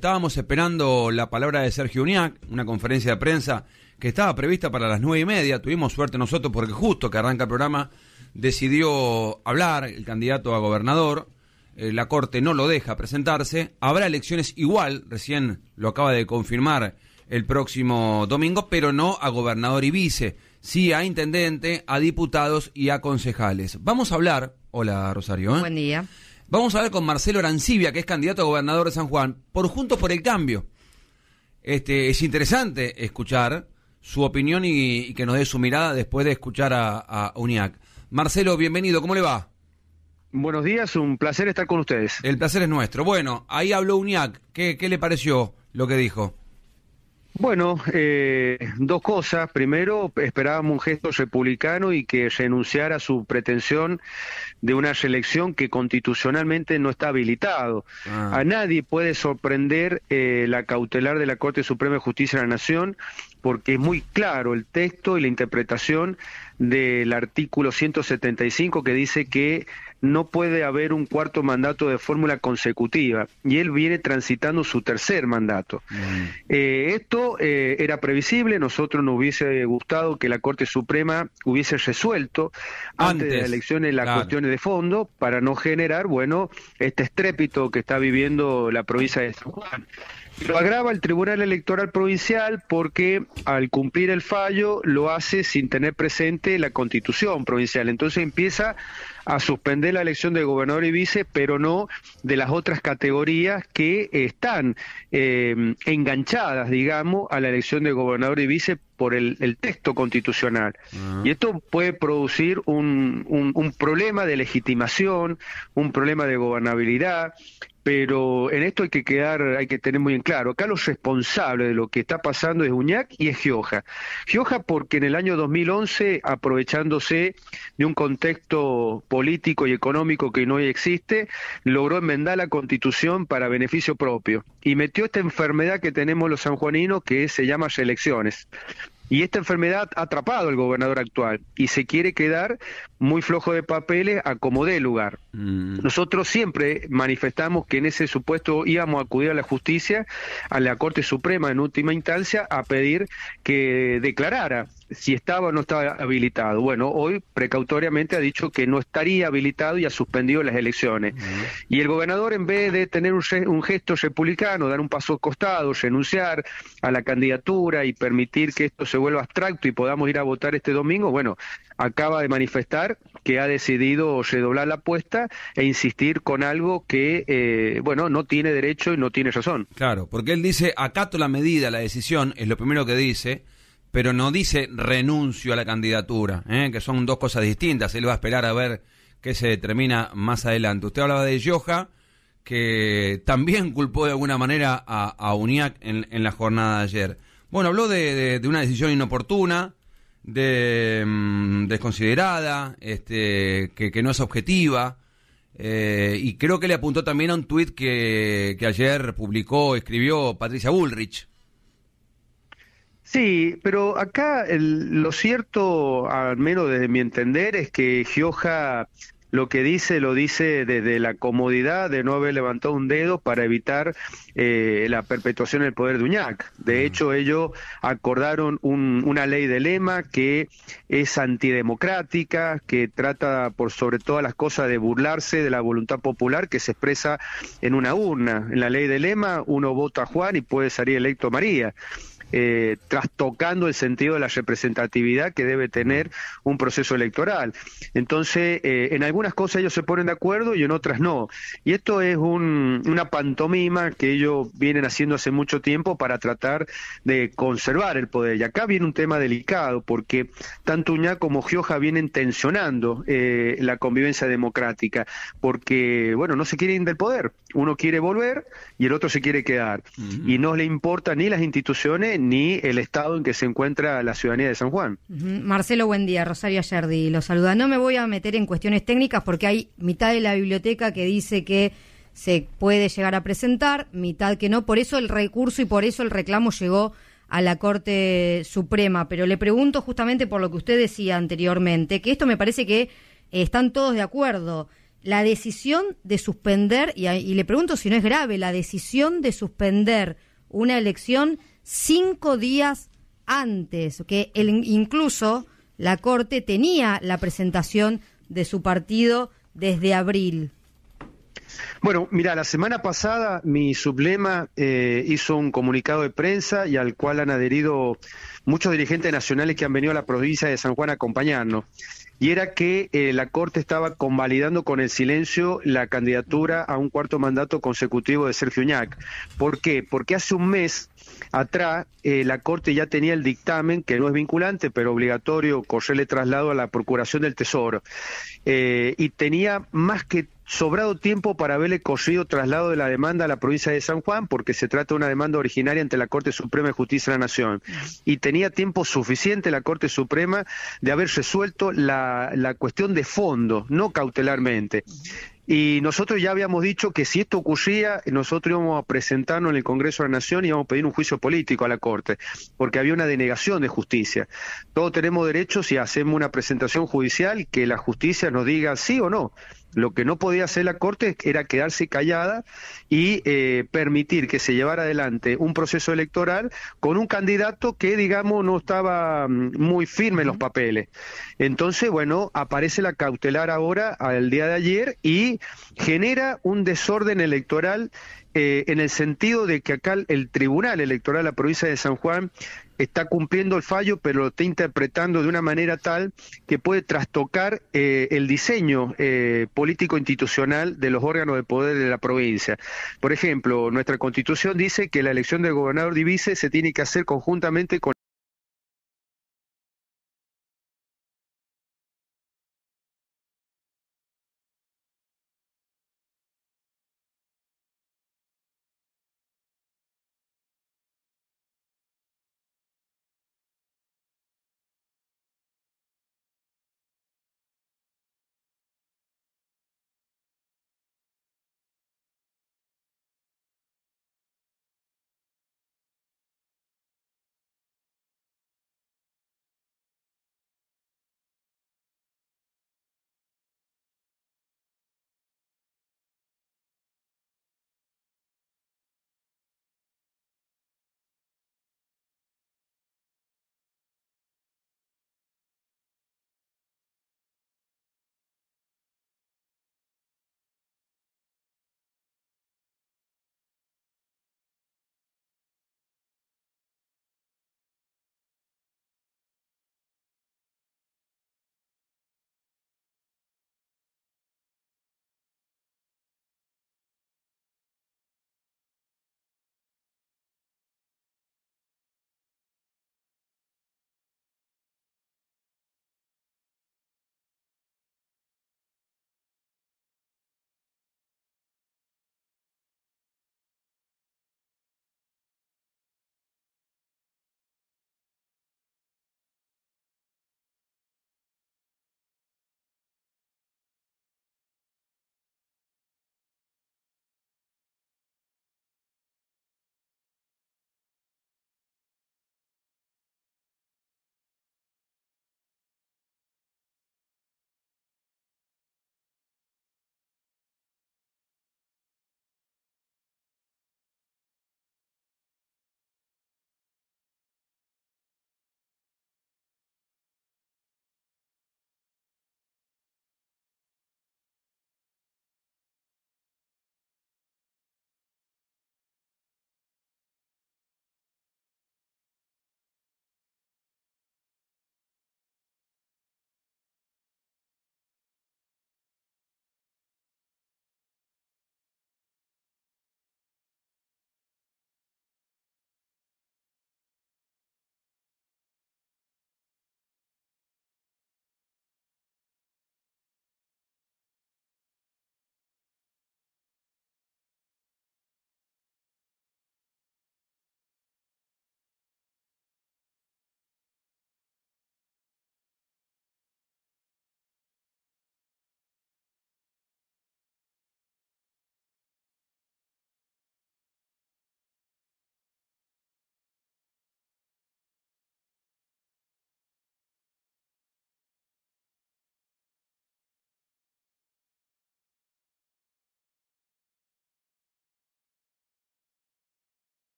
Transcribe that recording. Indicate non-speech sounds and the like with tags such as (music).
Estábamos esperando la palabra de Sergio Uñac, una conferencia de prensa que estaba prevista para las nueve y media. Tuvimos suerte nosotros porque justo que arranca el programa decidió hablar el candidato a gobernador. Eh, la corte no lo deja presentarse. Habrá elecciones igual, recién lo acaba de confirmar el próximo domingo, pero no a gobernador y vice, sí a intendente, a diputados y a concejales. Vamos a hablar. Hola Rosario. ¿eh? Buen día Vamos a hablar con Marcelo Arancibia, que es candidato a gobernador de San Juan, por Juntos por el Cambio. Este, es interesante escuchar su opinión y, que nos dé su mirada después de escuchar a, a, UNIAC. Marcelo, bienvenido, ¿cómo le va? Buenos días, un placer estar con ustedes. El placer es nuestro. Bueno, ahí habló UNIAC. qué le pareció lo que dijo? Bueno, eh, dos cosas. Primero, esperábamos un gesto republicano y que renunciara a su pretensión de una reelección que constitucionalmente no está habilitado. Ah. A nadie puede sorprender eh, la cautelar de la Corte Suprema de Justicia de la Nación porque es muy claro el texto y la interpretación del artículo 175 que dice que no puede haber un cuarto mandato de fórmula consecutiva y él viene transitando su tercer mandato. Mm. Eh, esto eh, era previsible, nosotros nos hubiese gustado que la Corte Suprema hubiese resuelto antes, de las elecciones las cuestiones de fondo para no generar, bueno, este estrépito que está viviendo la provincia de San Juan. Lo agrava el Tribunal Electoral Provincial porque al cumplir el fallo lo hace sin tener presente la constitución provincial. Entonces empieza a suspender la elección de gobernador y vice, pero no de las otras categorías que están eh, enganchadas, digamos, a la elección de gobernador y vice por el, texto constitucional. Y esto puede producir un, un, problema de legitimación, un problema de gobernabilidad, pero en esto hay que quedar, hay que tener muy en claro, acá los responsables de lo que está pasando es Uñac y es Gioja. Gioja porque en el año 2011, aprovechándose de un contexto político y económico que no existe, logró enmendar la constitución para beneficio propio y metió esta enfermedad que tenemos los sanjuaninos que se llama elecciones. Y esta enfermedad ha atrapado al gobernador actual y se quiere quedar muy flojo de papeles a como dé lugar. Mm. Nosotros siempre manifestamos que en ese supuesto íbamos a acudir a la justicia, a la Corte Suprema en última instancia, a pedir que declarara si estaba o no estaba habilitado. Bueno, hoy precautoriamente ha dicho que no estaría habilitado y ha suspendido las elecciones. Y el gobernador, en vez de tener un, gesto republicano, dar un paso al costado, renunciar a la candidatura y permitir que esto se vuelva abstracto y podamos ir a votar este domingo, bueno, acaba de manifestar que ha decidido redoblar la apuesta e insistir con algo que, eh, bueno, no tiene derecho y no tiene razón. Claro, porque él dice, acato la medida, la decisión, es lo primero que dice pero no dice renuncio a la candidatura, ¿eh? que son dos cosas distintas. Él va a esperar a ver qué se determina más adelante. Usted hablaba de Joja que también (laughs) culpó de alguna manera a, UNIAC en, la jornada de ayer. Bueno, habló de, una decisión inoportuna, de, mm, desconsiderada, este, que, no es objetiva. Eh, y creo que le apuntó también a un tuit que, que ayer publicó, escribió Patricia Bullrich Sí, pero acá lo cierto, al menos desde mi entender, es que Gioja lo que dice lo dice desde la comodidad de no haber levantado un dedo para evitar eh, la perpetuación del poder de Uñac. De mm. hecho, ellos acordaron una ley de lema que es antidemocrática, que trata por sobre todas las cosas de burlarse de la voluntad popular que se expresa en una urna. En la ley de lema uno vota a Juan y puede salir electo María. Eh, trastocando el sentido de la representatividad que debe tener un proceso electoral. Entonces, eh, en algunas cosas ellos se ponen de acuerdo y en otras no. Y esto es una pantomima que ellos vienen haciendo hace mucho tiempo para tratar de conservar el poder. Y acá viene un tema delicado, porque tanto Uñá como Gioja vienen tensionando eh, la convivencia democrática, porque, bueno, no se quieren del poder. Uno quiere volver y el otro se quiere quedar. Y no le importa ni las instituciones ni el estado en que se encuentra la ciudadanía de San Juan. Marcelo, buen día. Rosario Ayerdi lo saluda. No me voy a meter en cuestiones técnicas porque hay mitad de la biblioteca que dice que se puede llegar a presentar, mitad que no. Por eso el recurso y por eso el reclamo llegó a la Corte Suprema. Pero le pregunto justamente por lo que usted decía anteriormente, que esto me parece que eh, están todos de acuerdo. La decisión de suspender, y, y le pregunto si no es grave, la decisión de suspender una elección cinco días antes, que incluso la Corte tenía la presentación de su partido desde abril. Bueno, mira, la semana pasada mi sublema eh, hizo un comunicado de prensa y al cual han adherido muchos dirigentes nacionales que han venido a la provincia de San Juan a acompañarnos y era que eh, la Corte estaba convalidando con el silencio la candidatura a un cuarto mandato consecutivo de Sergio ñac. ¿Por qué? Porque hace un mes atrás eh, la Corte ya tenía el dictamen, que no es vinculante, pero obligatorio, correrle traslado a la Procuración del Tesoro, eh, y tenía más que sobrado tiempo para haberle corrido traslado de la demanda a la provincia de San Juan, porque se trata de una demanda originaria ante la Corte Suprema de Justicia de la Nación. Y tenía tiempo suficiente la Corte Suprema de haber resuelto la, la cuestión de fondo, no cautelarmente. Y nosotros ya habíamos dicho que si esto ocurría, nosotros íbamos a presentarnos en el Congreso de la Nación y íbamos a pedir un juicio político a la Corte, porque había una denegación de justicia. Todos tenemos derechos si hacemos una presentación judicial que la justicia nos diga sí o no. Lo que no podía hacer la Corte era quedarse callada y eh, permitir que se llevara adelante un proceso electoral con un candidato que, digamos, no estaba mm, muy firme en los papeles. Entonces, bueno, aparece la cautelar ahora, al día de ayer, y genera un desorden electoral eh, en el sentido de que acá el Tribunal Electoral de la provincia de San Juan está cumpliendo el fallo, pero lo está interpretando de una manera tal que puede trastocar eh, el diseño eh, político institucional de los órganos de poder de la provincia. Por ejemplo, nuestra constitución dice que la elección del gobernador divise se tiene que hacer conjuntamente con